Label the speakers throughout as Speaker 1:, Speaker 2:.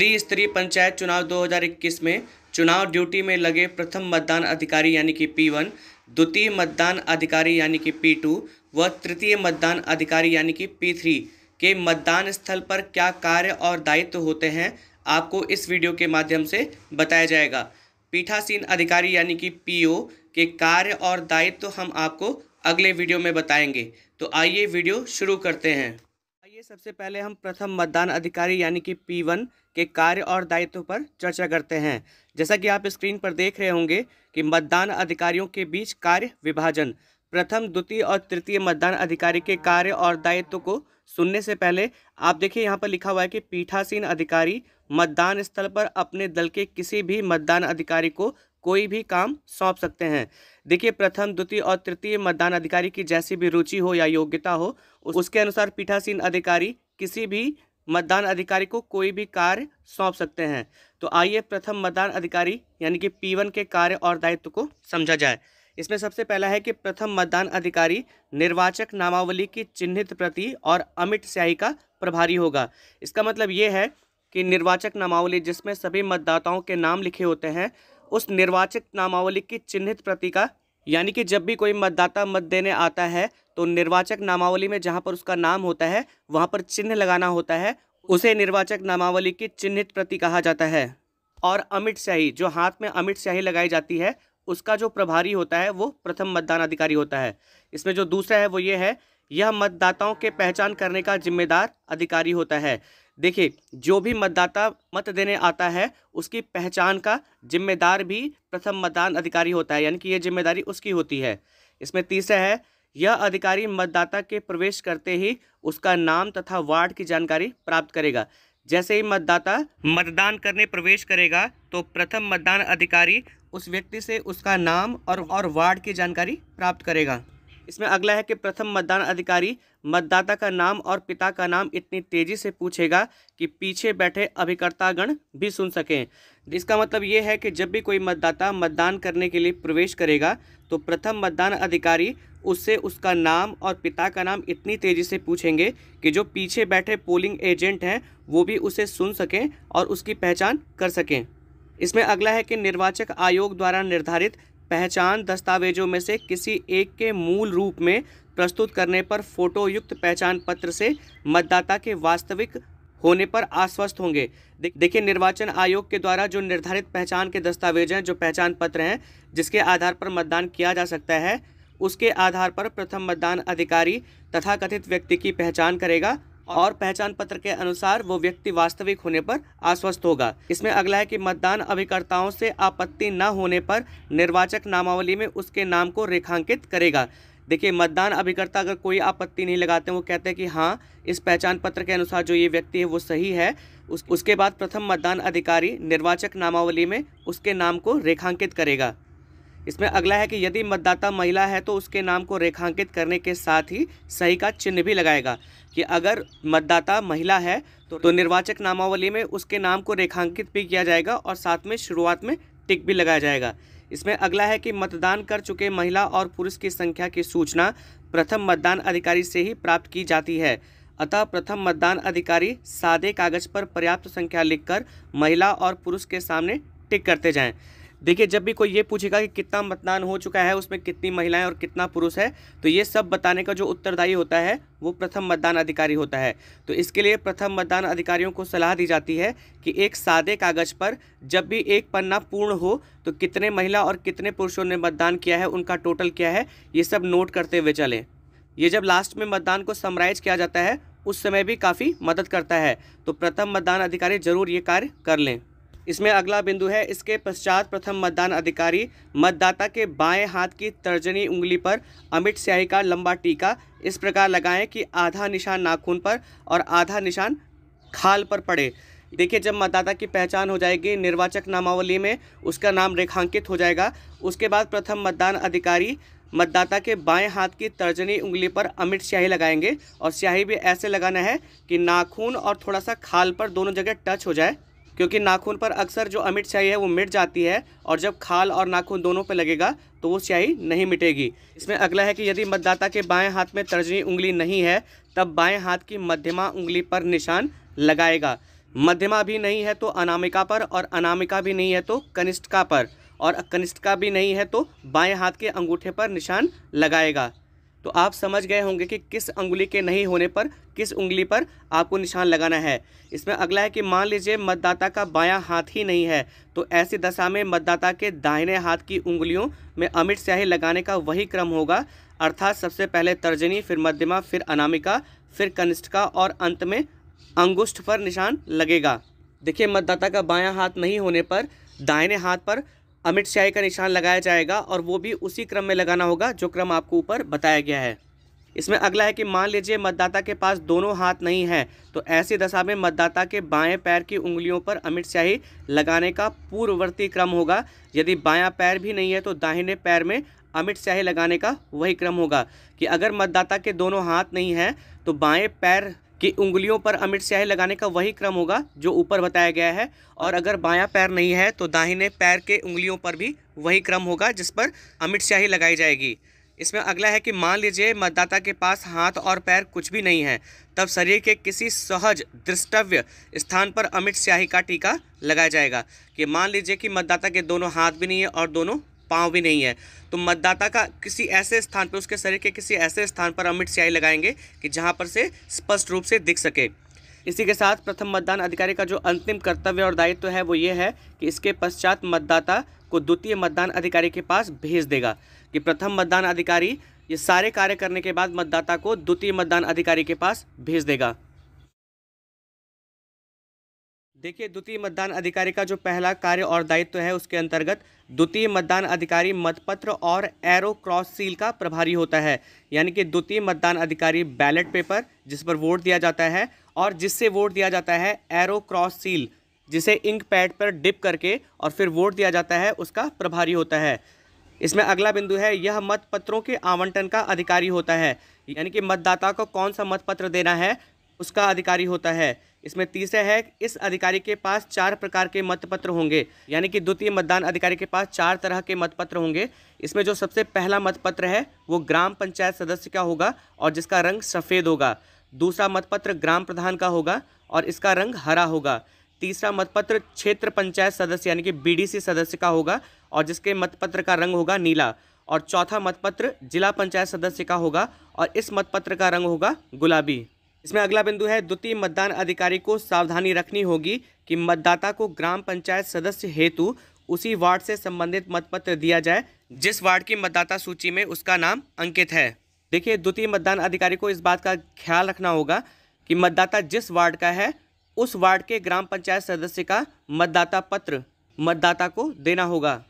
Speaker 1: त्रिस्तरीय पंचायत चुनाव 2021 में चुनाव ड्यूटी में लगे प्रथम मतदान अधिकारी यानी कि पी वन द्वितीय मतदान अधिकारी यानी कि पी टू व तृतीय मतदान अधिकारी यानी कि पी थ्री के मतदान स्थल पर क्या कार्य और दायित्व होते हैं आपको इस वीडियो के माध्यम से बताया जाएगा पीठासीन अधिकारी यानी कि ओ के कार्य और दायित्व हम आपको अगले वीडियो में बताएंगे तो आइए वीडियो शुरू करते हैं आइए सबसे पहले हम प्रथम मतदान अधिकारी यानी कि पी वन के कार्य और दायित्व पर चर्चा करते हैं जैसा कि आप स्क्रीन पर देख रहे होंगे कि मतदान अधिकारियों के बीच कार्य विभाजन प्रथम द्वितीय और तृतीय मतदान अधिकारी के कार्य और दायित्व को सुनने से पहले आप देखिए यहाँ पर लिखा हुआ है कि पीठासीन अधिकारी मतदान स्थल पर अपने दल के किसी भी मतदान अधिकारी को कोई भी काम सौंप सकते हैं देखिए प्रथम द्वितीय और तृतीय मतदान अधिकारी की जैसी भी रुचि हो या योग्यता हो उसके अनुसार पीठासीन अधिकारी किसी भी मतदान अधिकारी को कोई भी कार्य सौंप सकते हैं तो आइए प्रथम मतदान अधिकारी यानी कि पीवन के कार्य और दायित्व को समझा जाए इसमें सबसे पहला है कि प्रथम मतदान अधिकारी निर्वाचक नामावली की चिन्हित प्रति और अमिट स्याही का प्रभारी होगा इसका मतलब ये है कि निर्वाचक नामावली जिसमें सभी मतदाताओं के नाम लिखे होते हैं उस निर्वाचित नामावली की चिन्हित प्रति का यानी कि जब भी कोई मतदाता मत देने आता है तो निर्वाचक नामावली में जहाँ पर उसका नाम होता है वहाँ पर चिन्ह लगाना होता है उसे निर्वाचक नामावली की चिन्हित प्रति कहा जाता है और अमिट स्याही जो हाथ में अमिट स्याही लगाई जाती है उसका जो प्रभारी होता है वो प्रथम मतदान अधिकारी होता है इसमें जो दूसरा है वो ये है यह मतदाताओं के पहचान करने का जिम्मेदार अधिकारी होता है देखिए जो भी मतदाता मत देने आता है उसकी पहचान का जिम्मेदार भी प्रथम मतदान अधिकारी होता है यानी कि यह जिम्मेदारी उसकी होती है इसमें तीसरा है यह अधिकारी मतदाता के प्रवेश करते ही उसका नाम तथा वार्ड की जानकारी प्राप्त करेगा जैसे ही मतदाता मतदान करने प्रवेश करेगा तो प्रथम मतदान अधिकारी उस व्यक्ति से उसका नाम और और वार्ड की जानकारी प्राप्त करेगा इसमें अगला है कि प्रथम मतदान अधिकारी मतदाता का नाम और पिता का नाम इतनी तेजी से पूछेगा कि पीछे बैठे अभिकर्तागण भी सुन सकें इसका मतलब ये है कि जब भी कोई मतदाता मतदान करने के लिए प्रवेश करेगा तो प्रथम मतदान अधिकारी उससे उसका नाम और पिता का नाम इतनी तेज़ी से पूछेंगे कि जो पीछे बैठे पोलिंग एजेंट हैं वो भी उसे सुन सकें और उसकी पहचान कर सकें इसमें अगला है कि निर्वाचक आयोग द्वारा निर्धारित पहचान दस्तावेजों में से किसी एक के मूल रूप में प्रस्तुत करने पर फोटो युक्त पहचान पत्र से मतदाता के वास्तविक होने पर आश्वस्त होंगे देखिए निर्वाचन आयोग के द्वारा जो निर्धारित पहचान के दस्तावेज हैं जो पहचान पत्र हैं जिसके आधार पर मतदान किया जा सकता है उसके आधार पर प्रथम मतदान अधिकारी तथा कथित व्यक्ति की पहचान करेगा और पहचान पत्र के अनुसार वो व्यक्ति वास्तविक होने पर आश्वस्त होगा इसमें अगला है कि मतदान अभिकर्ताओं से आपत्ति न होने पर निर्वाचक नामावली में उसके नाम को रेखांकित करेगा देखिए मतदान अभिकर्ता अगर कोई आपत्ति नहीं लगाते वो कहते हैं कि हाँ इस पहचान पत्र के अनुसार जो ये व्यक्ति है वो सही है उस, उसके बाद प्रथम मतदान अधिकारी निर्वाचक नामावली में उसके नाम को रेखांकित करेगा इसमें अगला है कि यदि मतदाता महिला है तो उसके नाम को रेखांकित करने के साथ ही सही का चिन्ह भी लगाएगा कि अगर मतदाता महिला है तो, तो निर्वाचक नामावली में उसके नाम को रेखांकित भी किया जाएगा और साथ में शुरुआत में टिक भी लगाया जाएगा इसमें अगला है कि मतदान कर चुके महिला और पुरुष की संख्या की सूचना प्रथम मतदान अधिकारी से ही प्राप्त की जाती है अतः प्रथम मतदान अधिकारी सादे कागज पर पर्याप्त संख्या लिखकर महिला और पुरुष के सामने टिक करते जाएं देखिए जब भी कोई ये पूछेगा कि कितना मतदान हो चुका है उसमें कितनी महिलाएं और कितना पुरुष है तो ये सब बताने का जो उत्तरदायी होता है वो प्रथम मतदान अधिकारी होता है तो इसके लिए प्रथम मतदान अधिकारियों को सलाह दी जाती है कि एक सादे कागज़ पर जब भी एक पन्ना पूर्ण हो तो कितने महिला और कितने पुरुषों ने मतदान किया है उनका टोटल क्या है ये सब नोट करते हुए चलें ये जब लास्ट में मतदान को समराइज किया जाता है उस समय भी काफ़ी मदद करता है तो प्रथम मतदान अधिकारी जरूर ये कार्य कर लें इसमें अगला बिंदु है इसके पश्चात प्रथम मतदान अधिकारी मतदाता के बाएं हाथ की तर्जनी उंगली पर अमित स्याही का लंबा टीका इस प्रकार लगाएं कि आधा निशान नाखून पर और आधा निशान खाल पर पड़े देखिए जब मतदाता की पहचान हो जाएगी निर्वाचक नामावली में उसका नाम रेखांकित हो जाएगा उसके बाद प्रथम मतदान अधिकारी मतदाता के बाएं हाथ की तर्जनी उंगली पर अमिट स्याही लगाएंगे और स्याही भी ऐसे लगाना है कि नाखून और थोड़ा सा खाल पर दोनों जगह टच हो जाए क्योंकि नाखून पर अक्सर जो अमिट स्याही है वो मिट जाती है और जब खाल और नाखून दोनों पर लगेगा तो वो स्याही नहीं मिटेगी इसमें अगला है कि यदि मतदाता के बाएं हाथ में तर्जनी उंगली नहीं है तब बाएं हाथ की मध्यमा उंगली पर निशान लगाएगा मध्यमा भी नहीं है तो अनामिका पर और अनामिका भी नहीं है तो कनिष्ठका पर और कनिष्ठका भी नहीं है तो बाएँ हाथ के अंगूठे पर निशान लगाएगा तो आप समझ गए होंगे कि किस उंगली के नहीं होने पर किस उंगली पर आपको निशान लगाना है इसमें अगला है कि मान लीजिए मतदाता का बायां हाथ ही नहीं है तो ऐसी दशा में मतदाता के दाहिने हाथ की उंगलियों में अमिट स्याही लगाने का वही क्रम होगा अर्थात सबसे पहले तर्जनी फिर मध्यमा फिर अनामिका फिर कनिष्ठका और अंत में अंगुष्ठ पर निशान लगेगा देखिए मतदाता का बायां हाथ नहीं होने पर दाहिने हाथ पर अमित शाही का निशान लगाया जाएगा और वो भी उसी क्रम में लगाना होगा जो क्रम आपको ऊपर बताया गया है इसमें अगला है कि मान लीजिए मतदाता के पास दोनों हाथ नहीं है तो ऐसी दशा में मतदाता के बाएं पैर की उंगलियों पर अमित शाही लगाने का पूर्ववर्ती क्रम होगा यदि बायां पैर भी नहीं है तो दाहिने पैर में अमित शाही लगाने का वही क्रम होगा कि अगर मतदाता के दोनों हाथ नहीं हैं तो बाएं पैर कि उंगलियों पर अमिट स्याही लगाने का वही क्रम होगा जो ऊपर बताया गया है और अगर बायां पैर नहीं है तो दाहिने पैर के उंगलियों पर भी वही क्रम होगा जिस पर अमिट स्याही लगाई जाएगी इसमें अगला है कि मान लीजिए मतदाता के पास हाथ और पैर कुछ भी नहीं है तब शरीर के किसी सहज दृष्टव्य स्थान पर अमिट स्याही का टीका लगाया जाएगा कि मान लीजिए कि मतदाता के दोनों हाथ भी नहीं है और दोनों पाँव भी नहीं है तो मतदाता का किसी ऐसे स्थान पर उसके शरीर के किसी ऐसे स्थान पर अमिट स्याही लगाएंगे कि जहाँ पर से स्पष्ट रूप से दिख सके इसी के साथ प्रथम मतदान अधिकारी का जो अंतिम कर्तव्य और दायित्व तो है वो ये है कि इसके पश्चात मतदाता को द्वितीय मतदान अधिकारी के पास भेज देगा कि प्रथम मतदान अधिकारी ये सारे कार्य करने के बाद मतदाता को द्वितीय मतदान अधिकारी के पास भेज देगा देखिए द्वितीय मतदान अधिकारी का जो पहला कार्य और दायित्व तो है उसके अंतर्गत द्वितीय मतदान अधिकारी मतपत्र और एरो क्रॉस सील का प्रभारी होता है यानी कि द्वितीय मतदान अधिकारी बैलेट पेपर जिस पर वोट दिया जाता है और जिससे वोट दिया जाता है एरो क्रॉस सील जिसे इंक पैड पर डिप करके और फिर वोट दिया जाता है उसका प्रभारी होता है इसमें अगला बिंदु है यह मतपत्रों के आवंटन का अधिकारी होता है यानी कि मतदाता को कौन सा मतपत्र देना है उसका अधिकारी होता है इसमें तीसरा है इस अधिकारी के पास चार प्रकार के मतपत्र होंगे यानी कि द्वितीय मतदान अधिकारी के पास चार तरह के मतपत्र होंगे इसमें जो सबसे पहला मतपत्र है वो ग्राम पंचायत सदस्य का होगा और जिसका रंग सफ़ेद होगा दूसरा मतपत्र ग्राम प्रधान का होगा और इसका रंग हरा होगा तीसरा मतपत्र क्षेत्र पंचायत सदस्य यानी कि बीडीसी सदस्य का होगा और जिसके मतपत्र का रंग होगा नीला और चौथा मतपत्र जिला पंचायत सदस्य का होगा और इस मतपत्र का रंग होगा गुलाबी इसमें अगला बिंदु है द्वितीय मतदान अधिकारी को सावधानी रखनी होगी कि मतदाता को ग्राम पंचायत सदस्य हेतु उसी वार्ड से संबंधित मतपत्र दिया जाए जिस वार्ड की मतदाता सूची में उसका नाम अंकित है देखिए द्वितीय मतदान अधिकारी को इस बात का ख्याल रखना होगा कि मतदाता जिस वार्ड का है उस वार्ड के ग्राम पंचायत सदस्य का मतदाता पत्र मतदाता को देना होगा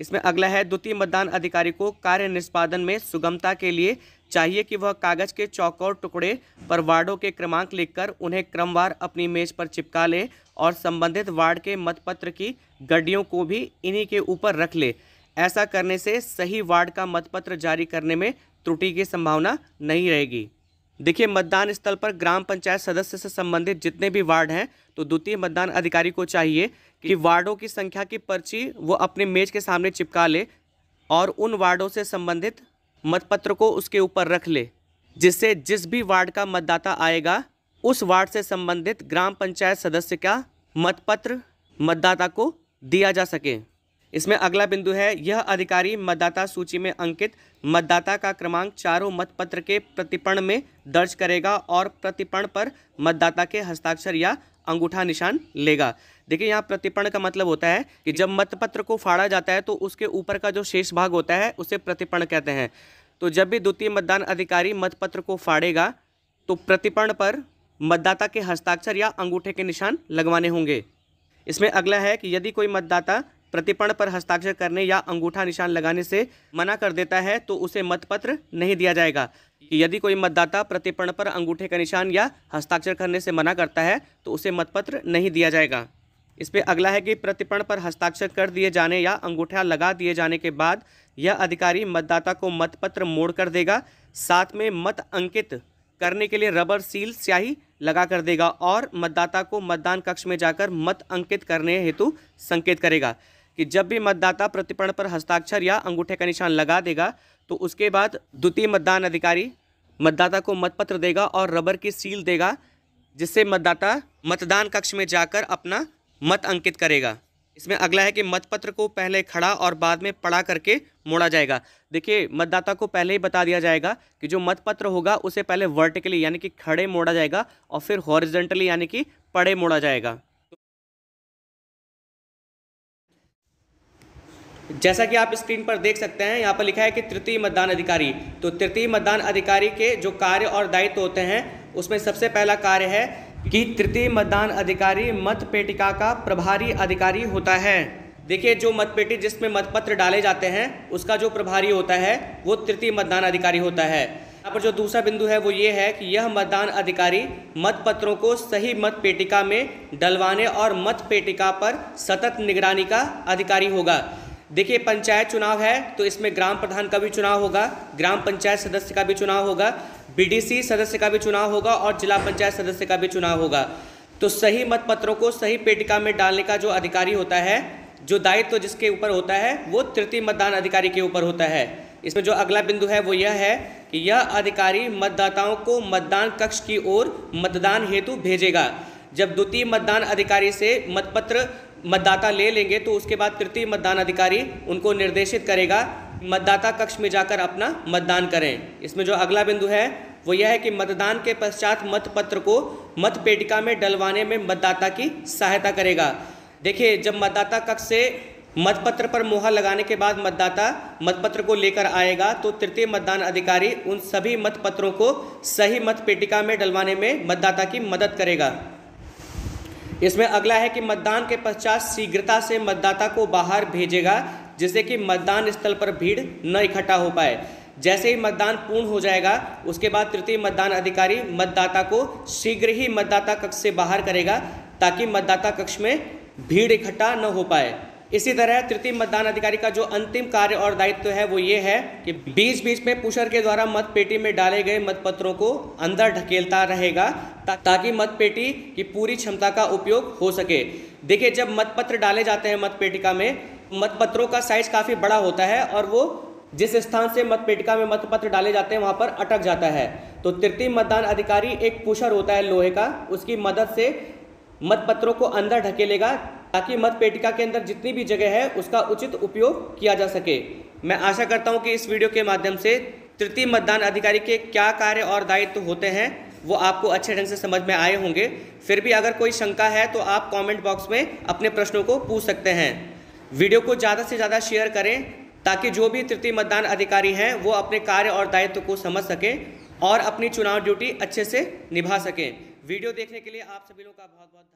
Speaker 1: इसमें अगला है द्वितीय मतदान अधिकारी को कार्य निष्पादन में सुगमता के लिए चाहिए कि वह कागज के चौकोर टुकड़े पर वार्डों के क्रमांक लिखकर उन्हें क्रमवार अपनी मेज पर चिपका ले और संबंधित वार्ड के मतपत्र की गड्डियों को भी इन्हीं के ऊपर रख ले ऐसा करने से सही वार्ड का मतपत्र जारी करने में त्रुटि की संभावना नहीं रहेगी देखिए मतदान स्थल पर ग्राम पंचायत सदस्य से संबंधित जितने भी वार्ड हैं तो द्वितीय मतदान अधिकारी को चाहिए कि वार्डों की संख्या की पर्ची वो अपने मेज के सामने चिपका ले और उन वार्डों से संबंधित मतपत्र को उसके ऊपर रख ले जिससे जिस भी वार्ड का मतदाता आएगा उस वार्ड से संबंधित ग्राम पंचायत सदस्य का मतपत्र मतदाता को दिया जा सके इसमें अगला बिंदु है यह अधिकारी मतदाता सूची में अंकित मतदाता का क्रमांक चारों मतपत्र के प्रतिपण में दर्ज करेगा और प्रतिपण पर मतदाता के हस्ताक्षर या अंगूठा निशान लेगा देखिए यहाँ प्रतिपण का मतलब होता है कि जब मतपत्र को फाड़ा जाता है तो उसके ऊपर का जो शेष भाग होता है उसे प्रतिपण कहते हैं तो जब भी द्वितीय मतदान अधिकारी मतपत्र को फाड़ेगा तो प्रतिपण पर मतदाता के हस्ताक्षर या अंगूठे के निशान लगवाने होंगे इसमें अगला है कि यदि कोई मतदाता प्रतिपण पर हस्ताक्षर करने या अंगूठा निशान लगाने से मना कर देता है तो उसे मतपत्र नहीं दिया जाएगा कि यदि कोई मतदाता प्रतिपण पर अंगूठे का निशान या हस्ताक्षर करने से मना करता है तो उसे मतपत्र नहीं दिया जाएगा इस पर अगला है कि प्रतिपण पर हस्ताक्षर कर दिए जाने या अंगूठा लगा दिए जाने के बाद यह अधिकारी मतदाता को मतपत्र मोड़ कर देगा साथ में मत अंकित करने के लिए रबर सील स्याही लगा कर देगा और मतदाता को मतदान कक्ष में जाकर मत अंकित करने हेतु संकेत करेगा कि जब भी मतदाता प्रतिपण पर हस्ताक्षर या अंगूठे का निशान लगा देगा तो उसके बाद द्वितीय मतदान अधिकारी मतदाता को मतपत्र देगा और रबर की सील देगा जिससे मतदाता मतदान कक्ष में जाकर अपना मत अंकित करेगा इसमें अगला है कि मतपत्र को पहले खड़ा और बाद में पड़ा करके मोड़ा जाएगा देखिए मतदाता को पहले ही बता दिया जाएगा कि जो मतपत्र होगा उसे पहले वर्टिकली यानी कि खड़े मोड़ा जाएगा और फिर हॉरिजेंटली यानी कि पड़े मोड़ा जाएगा जैसा कि आप स्क्रीन पर देख सकते हैं यहाँ पर लिखा है कि तृतीय मतदान अधिकारी तो तृतीय मतदान अधिकारी के जो कार्य और दायित्व होते हैं उसमें सबसे पहला कार्य है कि तृतीय मतदान अधिकारी मत पेटिका का प्रभारी अधिकारी होता है देखिए जो मतपेटी जिसमें मतपत्र डाले जाते हैं उसका जो प्रभारी होता है वो तृतीय मतदान अधिकारी होता है यहाँ पर जो दूसरा बिंदु है वो ये है कि यह मतदान अधिकारी मतपत्रों को सही मत पेटिका में डलवाने और मत पेटिका पर सतत निगरानी का अधिकारी होगा देखिए पंचायत चुनाव है तो इसमें ग्राम प्रधान का भी चुनाव होगा ग्राम पंचायत सदस्य का भी चुनाव होगा बीडीसी सदस्य का भी चुनाव होगा और जिला पंचायत सदस्य का भी चुनाव होगा तो सही मतपत्रों को सही पेटिका में डालने का जो अधिकारी होता है जो दायित्व तो जिसके ऊपर होता है वो तृतीय मतदान अधिकारी के ऊपर होता है इसमें जो अगला बिंदु है वो यह है कि यह अधिकारी मतदाताओं को मतदान कक्ष की ओर मतदान हेतु भेजेगा जब द्वितीय मतदान अधिकारी से मतपत्र मतदाता ले लेंगे तो उसके बाद तृतीय मतदान अधिकारी उनको निर्देशित करेगा मतदाता कक्ष में जाकर अपना मतदान करें इसमें जो अगला बिंदु है वो यह है कि मतदान के पश्चात मतपत्र को मतपेटिका में डलवाने में मतदाता की सहायता करेगा देखिए जब मतदाता कक्ष से मतपत्र पर मुहर लगाने के बाद मतदाता मतपत्र को लेकर आएगा तो तृतीय मतदान अधिकारी उन सभी मतपत्रों को सही मतपेटिका में डलवाने में मतदाता की मदद करेगा इसमें अगला है कि मतदान के पश्चात शीघ्रता से मतदाता को बाहर भेजेगा जिससे कि मतदान स्थल पर भीड़ न इकट्ठा हो पाए जैसे ही मतदान पूर्ण हो जाएगा उसके बाद तृतीय मतदान अधिकारी मतदाता को शीघ्र ही मतदाता कक्ष से बाहर करेगा ताकि मतदाता कक्ष में भीड़ इकट्ठा न हो पाए इसी तरह तृतीय मतदान अधिकारी का जो अंतिम कार्य और दायित्व है वो ये है कि बीच बीच में पुशर के द्वारा मतपेटी में डाले गए मतपत्रों को अंदर ढकेलता रहेगा ता, ताकि मतपेटी की पूरी क्षमता का उपयोग हो सके देखिए जब मतपत्र डाले जाते हैं मतपेटिका में मतपत्रों का साइज काफ़ी बड़ा होता है और वो जिस स्थान से मतपेटिका में मतपत्र डाले जाते हैं वहाँ पर अटक जाता है तो तृतीय मतदान अधिकारी एक पुशर होता है लोहे का उसकी मदद से मतपत्रों को अंदर ढकेलेगा ताकि मतपेटिका के अंदर जितनी भी जगह है उसका उचित उपयोग किया जा सके मैं आशा करता हूँ कि इस वीडियो के माध्यम से तृतीय मतदान अधिकारी के क्या कार्य और दायित्व तो होते हैं वो आपको अच्छे ढंग से समझ में आए होंगे फिर भी अगर कोई शंका है तो आप कमेंट बॉक्स में अपने प्रश्नों को पूछ सकते हैं वीडियो को ज़्यादा से ज़्यादा शेयर करें ताकि जो भी तृतीय मतदान अधिकारी हैं वो अपने कार्य और दायित्व को समझ सकें और अपनी चुनाव ड्यूटी अच्छे से निभा सकें वीडियो देखने के लिए आप सभी लोग का बहुत बहुत